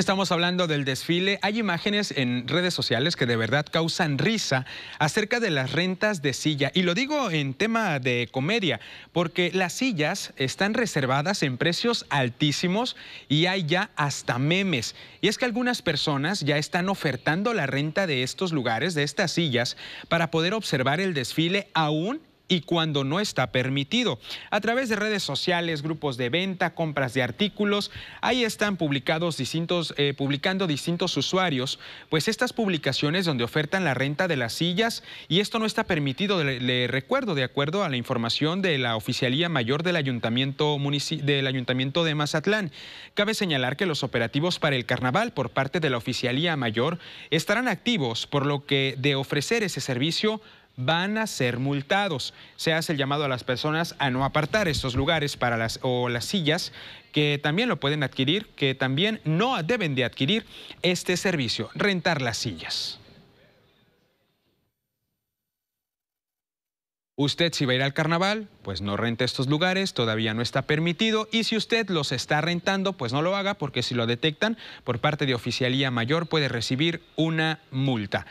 Estamos hablando del desfile. Hay imágenes en redes sociales que de verdad causan risa acerca de las rentas de silla. Y lo digo en tema de comedia, porque las sillas están reservadas en precios altísimos y hay ya hasta memes. Y es que algunas personas ya están ofertando la renta de estos lugares, de estas sillas, para poder observar el desfile aún y cuando no está permitido. A través de redes sociales, grupos de venta, compras de artículos, ahí están publicados distintos, eh, publicando distintos usuarios, pues estas publicaciones donde ofertan la renta de las sillas y esto no está permitido, le, recuerdo, de acuerdo a la información de la Oficialía Mayor del Ayuntamiento, del Ayuntamiento de Mazatlán. Cabe señalar que los operativos para el carnaval por parte de la Oficialía Mayor estarán activos, por lo que de ofrecer ese servicio van a ser multados. Se hace el llamado a las personas a no apartar estos lugares para las, o las sillas que también lo pueden adquirir, que también no deben de adquirir este servicio, rentar las sillas. Usted si va a ir al carnaval, pues no renta estos lugares, todavía no está permitido. Y si usted los está rentando, pues no lo haga porque si lo detectan por parte de oficialía mayor puede recibir una multa.